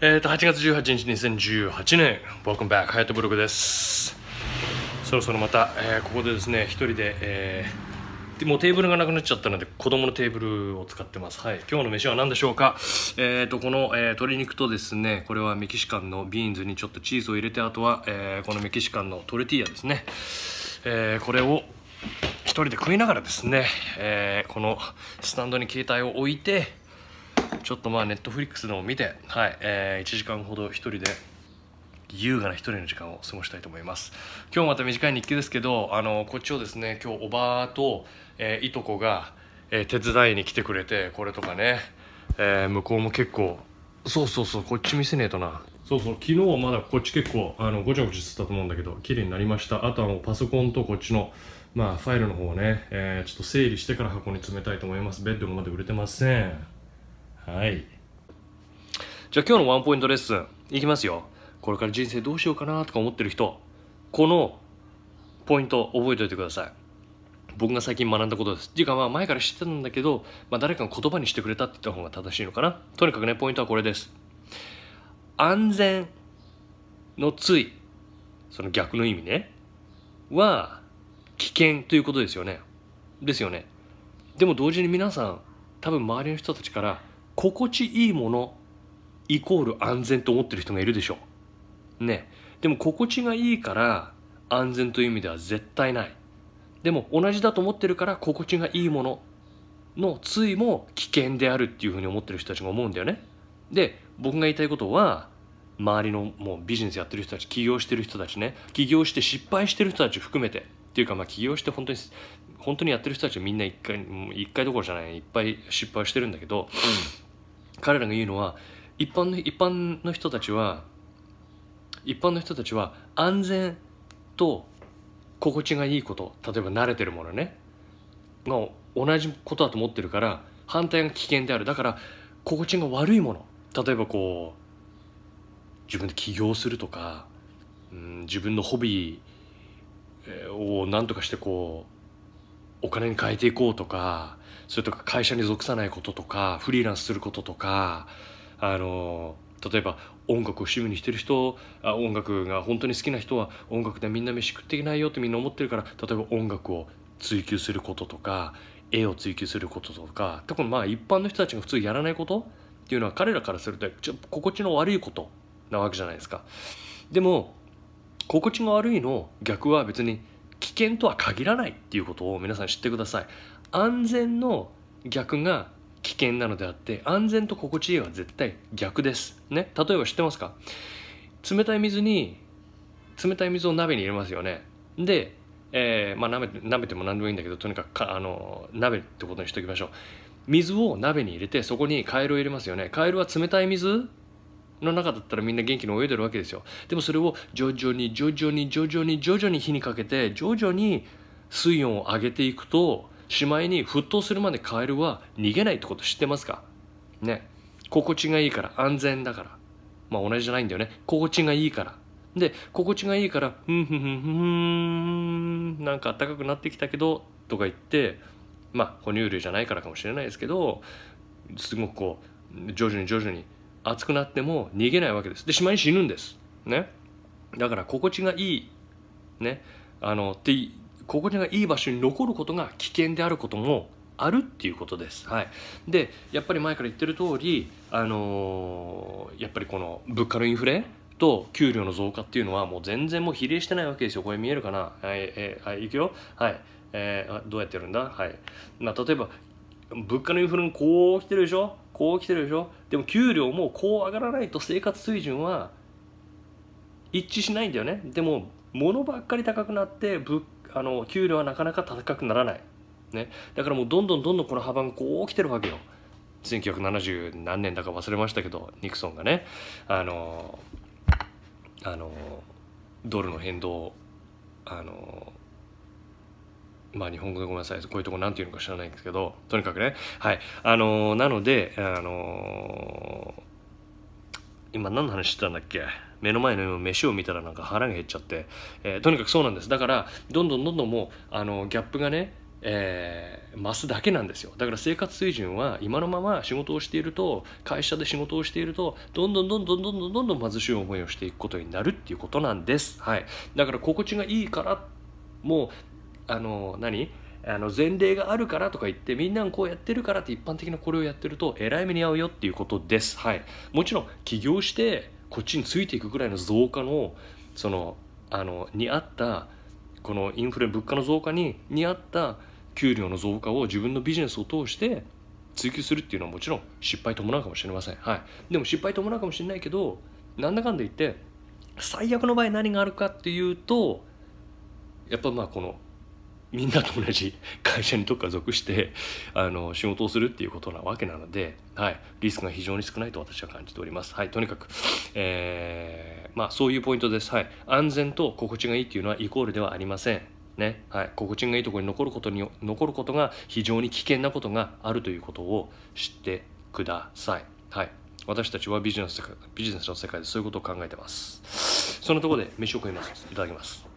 えっ、ー、と、8月18日2018年、Welcome back! ハヤトブログです。そろそろまた、えー、ここでですね、一人で、えー、もうテーブルがなくなっちゃったので、子供のテーブルを使ってます。はい。今日の飯は何でしょうかえっ、ー、と、この、えー、鶏肉とですね、これはメキシカンのビーンズにちょっとチーズを入れて、あとは、えー、このメキシカンのトルティーヤですね。えー、これを、一人で食いながらですね、えー、このスタンドに携帯を置いて、ちょっとまあネットフリックスでも見て、はいえー、1時間ほど1人で優雅な1人の時間を過ごしたいと思います今日また短い日記ですけどあのこっちをですね今日おばと、えー、いとこが、えー、手伝いに来てくれてこれとかね、えー、向こうも結構そうそうそうこっち見せねえとなそうそう昨日はまだこっち結構あのごちゃごちゃしてたと思うんだけど綺麗になりましたあとはもうパソコンとこっちのまあファイルの方をね、えちょっと整理してから箱に詰めたいと思いますベッドもまだ売れてませんはいじゃあ今日のワンポイントレッスンいきますよこれから人生どうしようかなとか思ってる人このポイント覚えておいてください僕が最近学んだことですっていうかまあ前から知ってたんだけど、まあ、誰かが言葉にしてくれたって言った方が正しいのかなとにかくねポイントはこれです安全のついその逆の意味ねは危険ということですよねですよねでも同時に皆さん多分周りの人たちから心地いいものイコール安全と思ってる人がいるでしょうねでも心地がいいから安全という意味では絶対ないでも同じだと思ってるから心地がいいものの対も危険であるっていうふうに思ってる人たちが思うんだよねで僕が言いたいことは周りのもうビジネスやってる人たち起業してる人たちね起業して失敗してる人たち含めてっていうかまあ起業して本当に本当にやってる人たちみんな一回一回どころじゃないいっぱい失敗してるんだけど、うん彼らが言うのは一般の一般の人たちは一般の人たちは安全と心地がいいこと例えば慣れてるものねが同じことだと思ってるから反対が危険であるだから心地が悪いもの例えばこう自分で起業するとか、うん、自分のホビーを何とかしてこうお金に変えていこうとかそれとか会社に属さないこととかフリーランスすることとかあの例えば音楽を趣味にしてる人あ音楽が本当に好きな人は音楽でみんな飯食っていけないよってみんな思ってるから例えば音楽を追求することとか絵を追求することとか特にまあ一般の人たちが普通やらないことっていうのは彼らからするとちょ心地の悪いことなわけじゃないですか。でも心地が悪いの逆は別に危険とは限らないっていうことを皆さん知ってください安全の逆が危険なのであって安全と心地いいは絶対逆ですね例えば知ってますか冷たい水に冷たい水を鍋に入れますよねで、えー、まあ、鍋鍋でも何でもいいんだけどとにかくあの鍋ってことにしておきましょう水を鍋に入れてそこにカエルを入れますよねカエルは冷たい水の中だったらみんな元気に泳いでるわけですよでもそれを徐々に徐々に徐々に徐々に火にかけて徐々に水温を上げていくとしまいに沸騰するまでカエルは逃げないってこと知ってますかね心地がいいから安全だからまあ同じじゃないんだよね心地がいいからで心地がいいから「ふんふんふんふんなんか暖かくなってきたけど」とか言ってまあ哺乳類じゃないからかもしれないですけどすごくこう徐々に徐々に熱くなっても逃げないわけですでしまいに死ぬんですねだから心地がいいねあのって心地がいい場所に残ることが危険であることもあるっていうことです。はい、でやっぱり前から言ってる通り、あのー、やっぱりこの物価のインフレと給料の増加っていうのはもう全然もう比例してないわけですよ。これ見えるかなはい、えー、はい、いくよ。はい。えー、どうやってやるんだはい。まあ、例えば、物価のインフレもこう来てるでしょこう来てるでしょでも給料もこう上がらないと生活水準は一致しないんだよねでも物ばっかり高くなって物あの給料はなかなか高くならない、ね、だからもうどんどんどんどんこの幅がこう来てるわけよ1970何年だか忘れましたけどニクソンがねあのあのドルの変動あのまあ、日本語でごめんなさいこういうとこ何て言うのか知らないんですけどとにかくねはいあのー、なのであのー、今何の話してたんだっけ目の前の飯を見たらなんか腹が減っちゃって、えー、とにかくそうなんですだからどんどんどんどんもうあのギャップがねえー、増すだけなんですよだから生活水準は今のまま仕事をしていると会社で仕事をしているとどんどんどんどんどんどんどんどん貧しい思いをしていくことになるっていうことなんです、はい、だから心地がいいからもうあの何あの前例があるからとか言ってみんながこうやってるからって一般的なこれをやってるとえらい目に遭うよっていうことです。はい、もちろん起業してこっちについていくぐらいの増加のそのあのにあったこのインフレ物価の増加ににあった給料の増加を自分のビジネスを通して追求するっていうのはもちろん失敗伴うかもしれません、はい、でも失敗伴うかもしれないけどなんだかんだ言って最悪の場合何があるかっていうとやっぱまあこのみんなと同じ会社にどっか属してあの仕事をするっていうことなわけなので、はい、リスクが非常に少ないと私は感じております。はい、とにかく、えー、まあ、そういうポイントです、はい。安全と心地がいいっていうのはイコールではありません。ねはい、心地がいいところに残ることに残ることが非常に危険なことがあるということを知ってください。はい、私たちはビジネスビジネスの世界でそういうことを考えてます。そのところで飯を食いますいただきます。